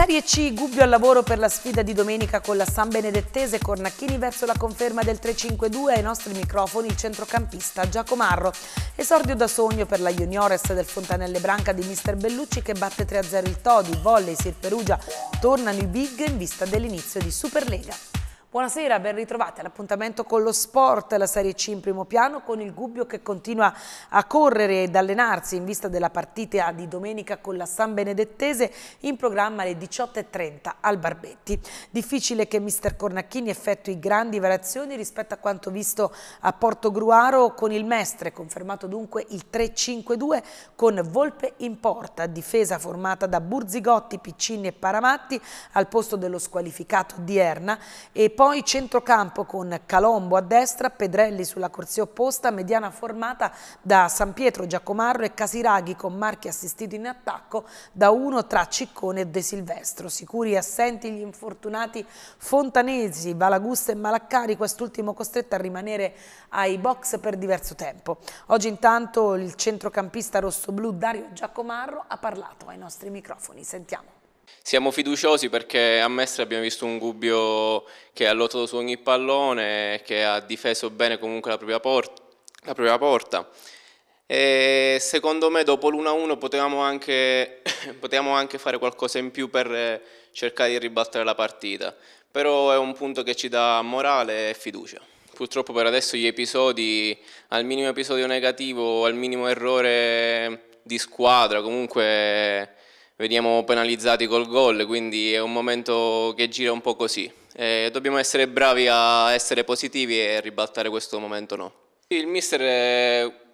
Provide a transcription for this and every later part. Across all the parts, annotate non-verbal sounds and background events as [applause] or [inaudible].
Serie C, Gubbio al lavoro per la sfida di domenica con la San Benedettese, Cornacchini verso la conferma del 3-5-2, ai nostri microfoni il centrocampista Giacomarro. Esordio da sogno per la Juniores del Fontanelle Branca di Mister Bellucci che batte 3-0 il Todi, volley Sir Perugia, tornano i big in vista dell'inizio di Superlega. Buonasera, ben ritrovati all'appuntamento con lo sport, la Serie C in primo piano con il Gubbio che continua a correre ed allenarsi in vista della partita di domenica con la San Benedettese in programma alle 18.30 al Barbetti. Difficile che mister Cornacchini effettui grandi variazioni rispetto a quanto visto a Porto Gruaro con il Mestre, confermato dunque il 3-5-2 con Volpe in porta, difesa formata da Burzigotti, Piccini e Paramatti al posto dello squalificato Dierna e poi centrocampo con Calombo a destra, Pedrelli sulla corsia opposta, mediana formata da San Pietro Giacomarro e Casiraghi con Marchi assistito in attacco da uno tra Ciccone e De Silvestro. Sicuri assenti gli infortunati fontanesi, Valagusta e Malaccari, quest'ultimo costretto a rimanere ai box per diverso tempo. Oggi intanto il centrocampista rossoblù Dario Giacomarro ha parlato ai nostri microfoni. Sentiamo. Siamo fiduciosi perché a Mestre abbiamo visto un Gubbio che ha lottato su ogni pallone, che ha difeso bene comunque la propria, porta, la propria porta. E secondo me dopo l'1-1 potevamo anche, [coughs] potevamo anche fare qualcosa in più per eh, cercare di ribaltare la partita, però è un punto che ci dà morale e fiducia purtroppo per adesso gli episodi, al minimo episodio negativo, al minimo errore di squadra, comunque veniamo penalizzati col gol, quindi è un momento che gira un po' così. Eh, dobbiamo essere bravi a essere positivi e ribaltare questo momento no. Il mister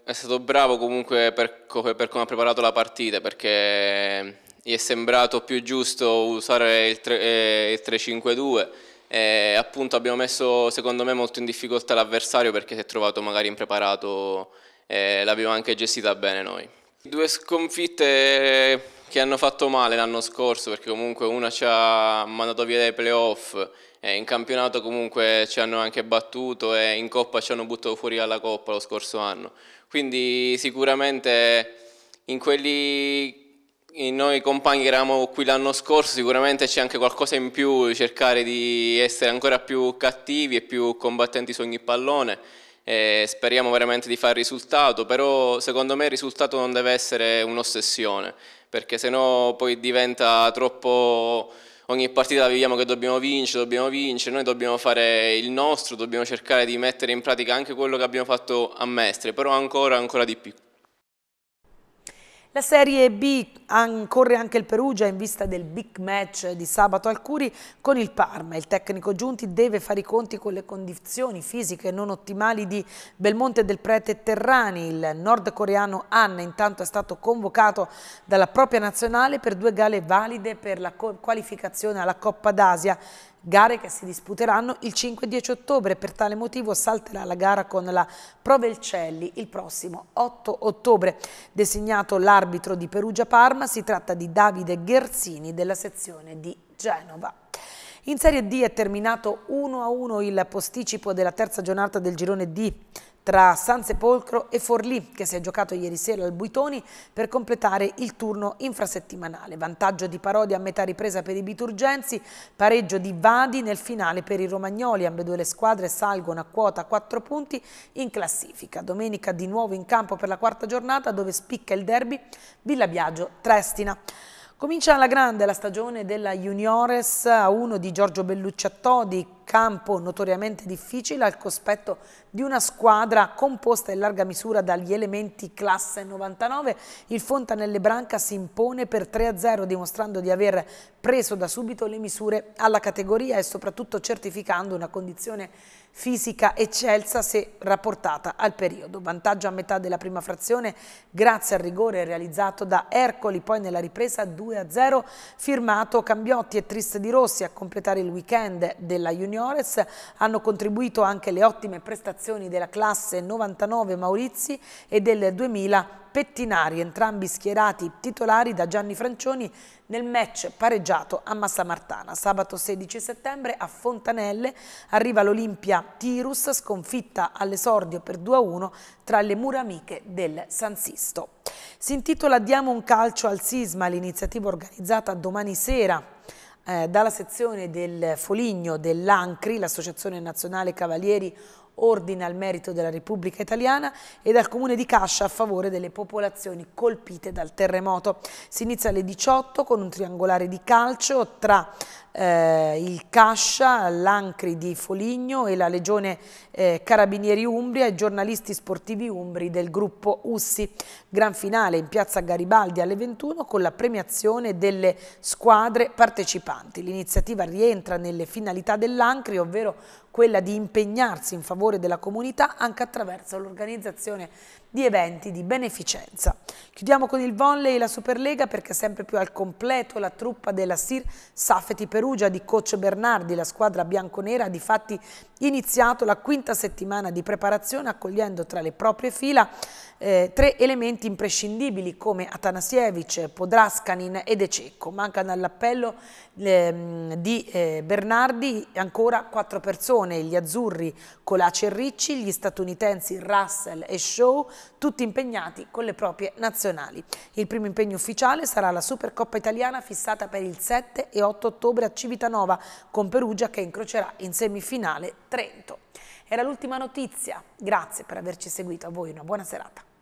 è stato bravo comunque per, per come ha preparato la partita, perché gli è sembrato più giusto usare il 3-5-2 eh, e appunto abbiamo messo secondo me molto in difficoltà l'avversario perché si è trovato magari impreparato e l'abbiamo anche gestita bene noi. Due sconfitte che hanno fatto male l'anno scorso perché comunque una ci ha mandato via dai playoff e eh, in campionato comunque ci hanno anche battuto e in coppa ci hanno buttato fuori dalla coppa lo scorso anno. Quindi sicuramente in quelli noi compagni che eravamo qui l'anno scorso sicuramente c'è anche qualcosa in più, cercare di essere ancora più cattivi e più combattenti su ogni pallone. E speriamo veramente di fare risultato, però secondo me il risultato non deve essere un'ossessione, perché sennò poi diventa troppo ogni partita viviamo che dobbiamo vincere, dobbiamo vincere, noi dobbiamo fare il nostro, dobbiamo cercare di mettere in pratica anche quello che abbiamo fatto a Mestre, però ancora, ancora di più. La Serie B corre anche il Perugia in vista del big match di sabato al Curi con il Parma. Il tecnico Giunti deve fare i conti con le condizioni fisiche non ottimali di Belmonte del Prete e Terrani. Il nordcoreano Han intanto è stato convocato dalla propria nazionale per due gale valide per la qualificazione alla Coppa d'Asia gare che si disputeranno il 5 e 10 ottobre. Per tale motivo salterà la gara con la Provelcelli il prossimo 8 ottobre. Designato l'arbitro di Perugia-Parma, si tratta di Davide Gherzini della sezione di Genova. In Serie D è terminato 1-1 il posticipo della terza giornata del girone D tra San Sepolcro e Forlì che si è giocato ieri sera al Buitoni per completare il turno infrasettimanale. Vantaggio di Parodi a metà ripresa per i biturgenzi, pareggio di Vadi nel finale per i romagnoli. Ambedue le squadre salgono a quota 4 punti in classifica. Domenica di nuovo in campo per la quarta giornata dove spicca il derby Villa Biagio-Trestina. Comincia alla grande la stagione della Juniores a 1 di Giorgio Bellucciattodi campo notoriamente difficile al cospetto di una squadra composta in larga misura dagli elementi classe 99, il Fontanelle Branca si impone per 3-0 dimostrando di aver preso da subito le misure alla categoria e soprattutto certificando una condizione fisica eccelsa se rapportata al periodo. Vantaggio a metà della prima frazione grazie al rigore realizzato da Ercoli, poi nella ripresa 2-0 firmato Cambiotti e Triste di Rossi a completare il weekend della Union juniores, hanno contribuito anche le ottime prestazioni della classe 99 Maurizi e del 2000 Pettinari, entrambi schierati titolari da Gianni Francioni nel match pareggiato a Massa Martana. Sabato 16 settembre a Fontanelle arriva l'Olimpia Tirus, sconfitta all'esordio per 2-1 tra le muramiche del San Sisto. Si intitola Diamo un calcio al sisma, l'iniziativa organizzata domani sera eh, dalla sezione del Foligno dell'ANCRI, l'Associazione Nazionale Cavalieri Ordine al Merito della Repubblica Italiana e dal Comune di Cascia a favore delle popolazioni colpite dal terremoto. Si inizia alle 18 con un triangolare di calcio tra eh, il Cascia, l'Ancri di Foligno e la Legione eh, Carabinieri Umbria e giornalisti sportivi umbri del gruppo Ussi. Gran finale in piazza Garibaldi alle 21 con la premiazione delle squadre partecipanti. L'iniziativa rientra nelle finalità dell'Ancri, ovvero quella di impegnarsi in favore della comunità anche attraverso l'organizzazione di eventi di beneficenza. Chiudiamo con il volley e la Superlega perché sempre più al completo la truppa della Sir Safeti Perù Perugia di coach Bernardi, la squadra bianconera ha difatti iniziato la quinta settimana di preparazione accogliendo tra le proprie fila eh, tre elementi imprescindibili come Atanasievic, Podraskanin e De Cecco. Mancano all'appello eh, di eh, Bernardi ancora quattro persone, gli azzurri Colace e Ricci, gli statunitensi Russell e Shaw, tutti impegnati con le proprie nazionali. Il primo impegno ufficiale sarà la Supercoppa italiana fissata per il 7 e 8 ottobre a Civitanova con Perugia che incrocerà in semifinale Trento. Era l'ultima notizia, grazie per averci seguito, a voi una buona serata.